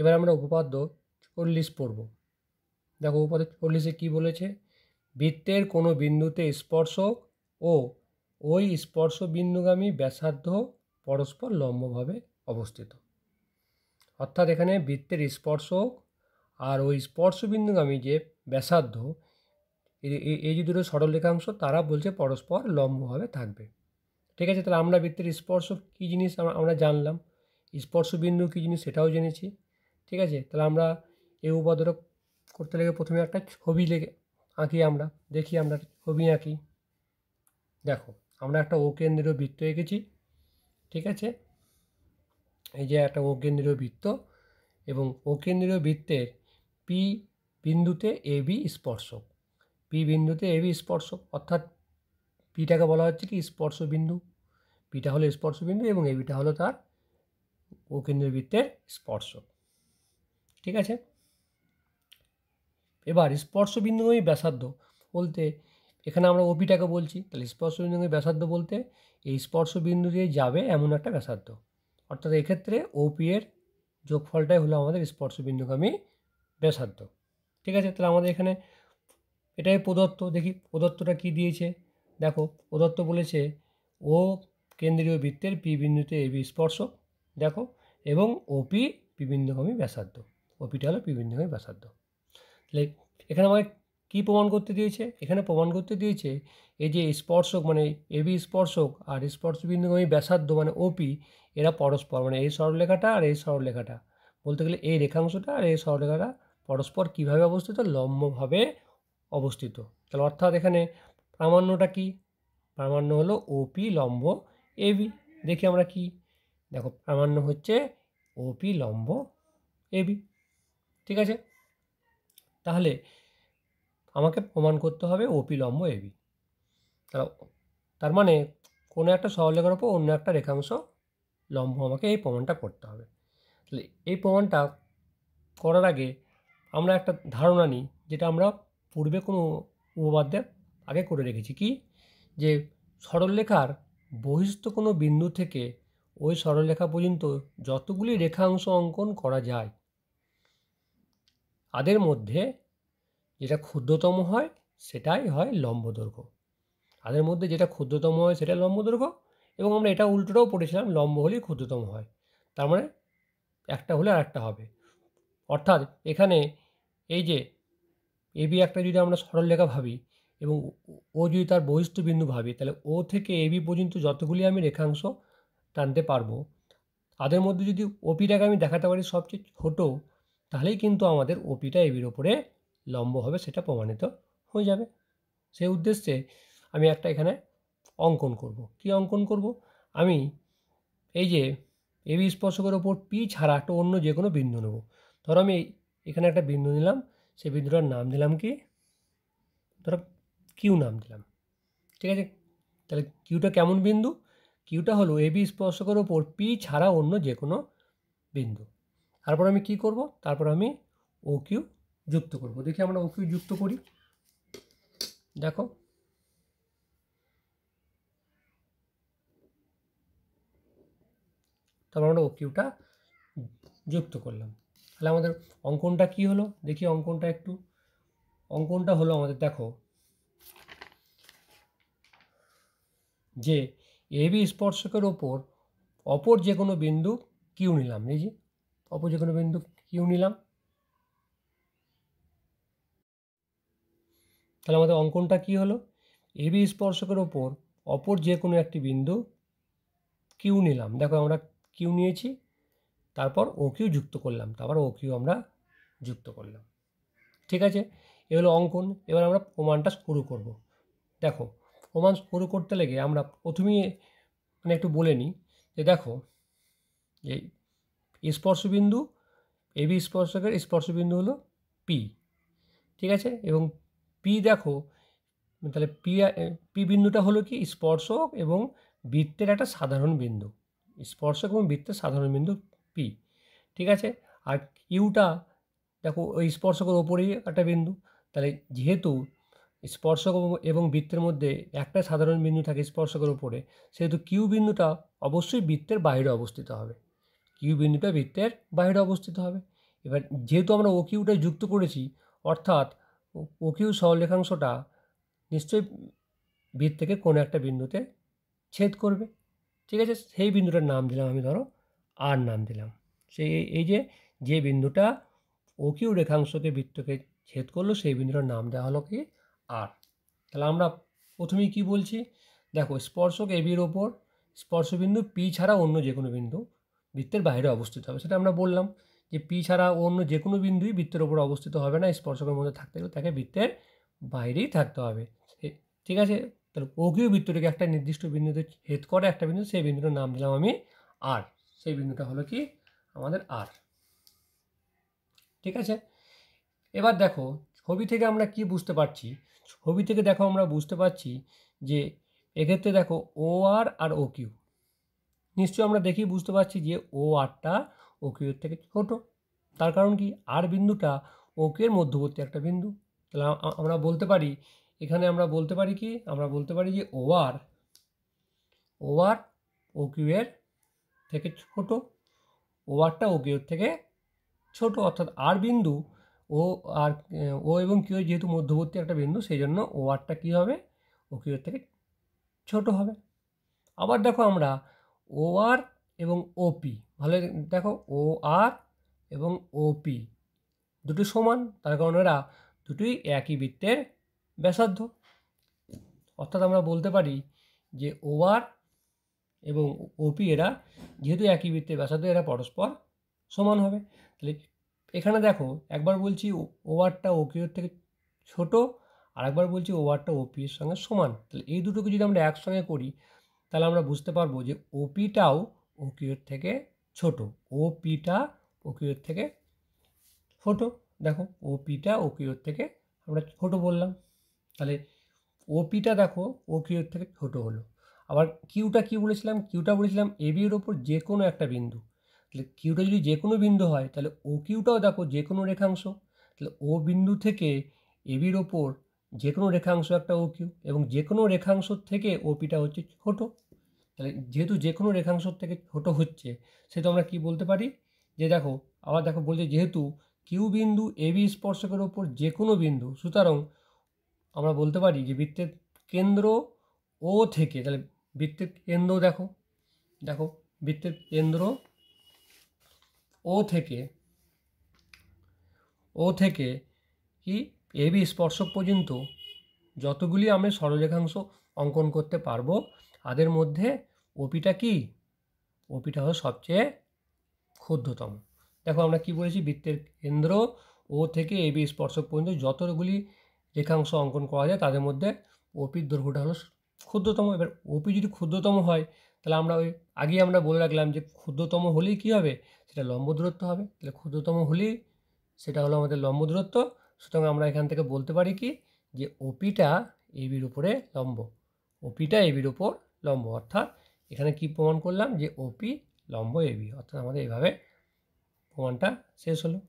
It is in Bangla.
এবার আমরা উপপাদ্য চল্লিশ পড়ব দেখো উপপাদ্য চল্লিশে কি বলেছে বৃত্তের কোনো বিন্দুতে স্পর্শ ও ওই স্পর্শ বিন্দুগামী ব্যাসার্ধ পরস্পর লম্বভাবে অবস্থিত অর্থাৎ এখানে বৃত্তের স্পর্শক আর ওই স্পর্শ বিন্দুগামী যে ব্যাসার্ধ এই যে দুটো সরলরেখাংশ তারা বলছে পরস্পর লম্বভাবে থাকবে ঠিক আছে তাহলে আমরা বৃত্তের স্পর্শ কী জিনিস আমরা জানলাম স্পর্শ বিন্দু কী জিনিস সেটাও জেনেছি ঠিক আছে তাহলে আমরা এই উপাদক করতে লেগে প্রথমে একটা ছবি লেগে আঁকি আমরা দেখি আমরা ছবি আঁকি দেখো আমরা একটা ওকেন্দ্রীয় বৃত্ত এঁকেছি ঠিক আছে এই যে একটা ওকেন্দ্রীয় বৃত্ত এবং ওকেন্দ্রীয় বৃত্তের পি বিন্দুতে এ বি স্পর্শক পি বিন্দুতে এ বি স্পর্শক অর্থাৎ পিটাকে বলা হচ্ছে কি স্পর্শ বিন্দু পিটা হলো স্পর্শ বিন্দু এবং এ বিটা হলো তার ওকেন্দ্রীয় বৃত্তের স্পর্শক ঠিক আছে এবার স্পর্শবিন্দুগামী ব্যাসার্ধ বলতে এখানে আমরা ওপিটাকে বলছি তাহলে স্পর্শবিন্দুগামী ব্যাসার্ধ বলতে এই স্পর্শবিন্দু দিয়ে যাবে এমন একটা ব্যাসার্ধ অর্থাৎ এক্ষেত্রে ওপি এর যোগফলটাই হলো আমাদের স্পর্শবিন্দুগামী ব্যাসার্ধ ঠিক আছে তাহলে আমাদের এখানে এটাই প্রদত্ত দেখি প্রদত্তটা কি দিয়েছে দেখো প্রদত্ত বলেছে ও কেন্দ্রীয় বৃত্তের পি বিন্দুতে এবি স্পর্শ দেখো এবং ওপি পি বিন্দুগামী ব্যাসার্ধ ওপিটা হলো পিবিন্দ হয়ে ব্যাসার্ধ তাহলে এখানে আমাকে কী প্রমাণ করতে দিয়েছে এখানে প্রমাণ করতে দিয়েছে এই যে স্পর্শক মানে এবি স্পর্শক আর স্পর্শ স্পর্শবিন্দুগামী ব্যাসার্ধ মানে ওপি এরা পরস্পর মানে এই সরলরেখাটা আর এই সরলরেখাটা বলতে গেলে এই রেখাংশটা আর এই সরলরেখাটা পরস্পর কিভাবে অবস্থিত লম্বভাবে অবস্থিত তাহলে অর্থাৎ এখানে প্রামাণ্যটা কি প্রামাণ্য হলো ওপি লম্ব এবি দেখি আমরা কি দেখো প্রামাণ্য হচ্ছে ওপি লম্ব এবি ঠিক আছে তাহলে আমাকে প্রমাণ করতে হবে ওপি লম্ব এবি তার মানে কোনো একটা সরলরেখার ওপর অন্য একটা রেখাংশ লম্ব আমাকে এই প্রমাণটা করতে হবে তাহলে এই প্রমাণটা করার আগে আমরা একটা ধারণা নিই যেটা আমরা পূর্বে কোনো উপবাদ্যে আগে করে রেখেছি কি যে সরলরেখার বহিস্থ কোনো বিন্দু থেকে ওই সরলরেখা পর্যন্ত যতগুলি রেখাংশ অঙ্কন করা যায় তাদের মধ্যে যেটা ক্ষুদ্রতম হয় সেটাই হয় লম্ব দৈর্ঘ্য তাদের মধ্যে যেটা ক্ষুদ্রতম হয় সেটা লম্ব দৈর্ঘ্য এবং আমরা এটা উল্টোটাও পড়েছিলাম লম্ব হলেই ক্ষুদ্রতম হয় তার মানে একটা হলে আর একটা হবে অর্থাৎ এখানে এই যে এবি একটা যদি আমরা সরল লেখা ভাবি এবং ও যদি তার বহিষ্ঠ বিন্দু ভাবি তাহলে ও থেকে এবি পর্যন্ত যতগুলি আমি রেখাংশ টানতে পারবো তাদের মধ্যে যদি ওপিটাকে আমি দেখাতে পারি সবচেয়ে ছোটো তাহলেই কিন্তু আমাদের ওপিটা এবির ওপরে লম্ব হবে সেটা প্রমাণিত হয়ে যাবে সেই উদ্দেশ্যে আমি একটা এখানে অঙ্কন করব কি অঙ্কন করব আমি এই যে এবি স্পর্শকের ওপর পি ছাড়া একটা অন্য যে কোনো বিন্দু নেব ধরো আমি এখানে একটা বিন্দু নিলাম সেই বিন্দুটার নাম দিলাম কি ধরো কিউ নাম দিলাম ঠিক আছে তাহলে কিউটা কেমন বিন্দু কিউটা হলো এবি স্পর্শকের ওপর পি ছাড়া অন্য যে কোনো বিন্দু তারপর আমি কি করব তারপর আমি ও কিউ যুক্ত করব দেখি আমরা ও কিউ যুক্ত করি দেখো তারপর আমরা ও কিউটা যুক্ত করলাম তাহলে আমাদের অঙ্কনটা কি হলো দেখি অঙ্কনটা একটু অঙ্কনটা হলো আমাদের দেখো যে এবি স্পর্শকের ওপর অপর যে কোনো বিন্দু কিউ নিলাম এই যে অপর যে কোনো বিন্দু কিউ নিলাম তাহলে আমাদের অঙ্কনটা কি হলো এবি স্পর্শকের ওপর অপর যে কোনো একটি বিন্দু কিউ নিলাম দেখো আমরা কিউ নিয়েছি তারপর ও কিউ যুক্ত করলাম তারপর ও কিউ আমরা যুক্ত করলাম ঠিক আছে এ হলো অঙ্কন এবার আমরা প্রমাণটা শুরু করব। দেখো প্রমাণ শুরু করতে লেগে আমরা প্রথমেই মানে একটু বলে নিই যে দেখো এই স্পর্শবিন্দু এবি স্পর্শকের স্পর্শবিন্দু হলো পি ঠিক আছে এবং পি দেখো তাহলে পি পি বিন্দুটা হলো কি স্পর্শক এবং বৃত্তের একটা সাধারণ বিন্দু স্পর্শক এবং বৃত্তের সাধারণ বিন্দু পি ঠিক আছে আর ইউটা দেখো ওই স্পর্শকের ওপরেই একটা বিন্দু তাহলে যেহেতু স্পর্শক এবং বৃত্তের মধ্যে একটা সাধারণ বিন্দু থাকে স্পর্শকের ওপরে সেহেতু কিউ বিন্দুটা অবশ্যই বৃত্তের বাইরে অবস্থিত হবে কিউব বৃত্তের বাইরে অবস্থিত হবে এবার যেহেতু আমরা ওকিউটা যুক্ত করেছি অর্থাৎ ওকিউ কিউ সরলেখাংশটা নিশ্চয়ই বৃত্তকে কোনো একটা বিন্দুতে ছেদ করবে ঠিক আছে সেই বিন্দুটার নাম দিলাম আমি ধরো আর নাম দিলাম সেই এই যে যে বিন্দুটা ওকিউ রেখাংশকে বৃত্তকে ছেদ করলো সেই বিন্দুটার নাম দেওয়া হলো কি আর তাহলে আমরা প্রথমেই কি বলছি দেখো স্পর্শক এবির ওপর স্পর্শবিন্দু পি ছাড়া অন্য যে কোনো বিন্দু বৃত্তের বাইরে অবস্থিত হবে সেটা আমরা বললাম যে পি ছাড়া অন্য যে কোনো বিন্দুই বৃত্তের ওপর অবস্থিত হবে না স্পর্শকের মধ্যে থাকতে গেলে তাকে বৃত্তের বাইরেই থাকতে হবে ঠিক আছে তাহলে অগীয় বৃত্তটিকে একটা নির্দিষ্ট বিন্দুতে হেদ করে একটা বিন্দু সেই বিন্দুর নাম দিলাম আমি আর সেই বিন্দুটা হলো কি আমাদের আর ঠিক আছে এবার দেখো ছবি থেকে আমরা কি বুঝতে পারছি ছবি থেকে দেখো আমরা বুঝতে পারছি যে এক্ষেত্রে দেখো ও আর আর ও কিউ নিশ্চয়ই আমরা দেখি বুঝতে পারছি যে ও আরটা ও কিউর থেকে ছোট তার কারণ কি আর বিন্দুটা ও মধ্যবর্তী একটা বিন্দু তাহলে আমরা বলতে পারি এখানে আমরা বলতে পারি কি আমরা বলতে পারি যে ও আর ও আর ও থেকে ছোট ও আরটা ও কিউর থেকে ছোট অর্থাৎ আর বিন্দু ও আর ও এবং কিউ যেহেতু মধ্যবর্তী একটা বিন্দু সেই জন্য ও আরটা কী হবে ও কিউর থেকে ছোট হবে আবার দেখো আমরা ও আর এবং ওপি ভালো দেখো ও আর এবং ওপি দুটো সমান তার কারণ এরা দুটোই একই বৃত্তের ব্যাসার্ধ অর্থাৎ আমরা বলতে পারি যে ও আর এবং ওপি এরা যেহেতু একই বৃত্তের ব্যাসার্ধ এরা পরস্পর সমান হবে তাহলে এখানে দেখো একবার বলছি ও আরটা ওকিওর থেকে ছোট আর একবার বলছি ও আরটা ওপি এর সঙ্গে সমান তাহলে এই দুটোকে যদি আমরা একসঙ্গে করি তাহলে আমরা বুঝতে পারবো যে ওপিটাও ওকিওর থেকে ছোট ওপিটা ওকিওর থেকে ছোট দেখো ওপিটা ওকিওর থেকে আমরা ছোট বললাম তাহলে ওপিটা দেখো ওকিওর থেকে ছোট হলো আবার কিউটা কি বলেছিলাম কিউটা বলেছিলাম এবির ওপর যে কোনো একটা বিন্দু তাহলে কিউটা যদি যে কোনো বিন্দু হয় তাহলে ও কিউটাও দেখো যে কোনো রেখাংশ তাহলে ও বিন্দু থেকে এবির ওপর যে কোনো রেখাংশ একটা ও কিউ এবং যে কোনো রেখাংশ থেকে ওপিটা হচ্ছে ছোটো তাহলে যেহেতু যে কোনো রেখাংশ থেকে ছোট হচ্ছে সেহেতু আমরা কি বলতে পারি যে দেখো আবার দেখো বলছে যেহেতু কিউ বিন্দু এ বি স্পর্শকের ওপর যে কোনো বিন্দু সুতরাং আমরা বলতে পারি যে বৃত্তের কেন্দ্র ও থেকে তাহলে বৃত্তের কেন্দ্র দেখো দেখো বৃত্তের কেন্দ্র ও থেকে ও থেকে কি এ বি স্পর্শক পর্যন্ত যতগুলি আমি সরলরেখাংশ অঙ্কন করতে পারবো তাদের মধ্যে ওপিটা কি ওপিটা হলো সবচেয়ে ক্ষুদ্রতম দেখো আমরা কি বলেছি বৃত্তের কেন্দ্র ও থেকে এবি স্পর্শক পর্যন্ত যতগুলি রেখাংশ অঙ্কন করা যায় তাদের মধ্যে ওপির দৈর্ঘ্যটা হলো ক্ষুদ্রতম এবার ওপি যদি ক্ষুদ্রতম হয় তাহলে আমরা ওই আগেই আমরা বলে রাখলাম যে ক্ষুদ্রতম হলেই কী হবে সেটা লম্ব দূরত্ব হবে তাহলে ক্ষুদ্রতম হলেই সেটা হলো আমাদের লম্ব দূরত্ব সুতরাং আমরা এখান থেকে বলতে পারি কি যে ওপিটা এবির উপরে লম্ব ওপিটা এবির উপর লম্ব অর্থাৎ এখানে কি প্রমাণ করলাম যে ওপি লম্ব এবি অর্থাৎ আমাদের এভাবে প্রমাণটা শেষ হলো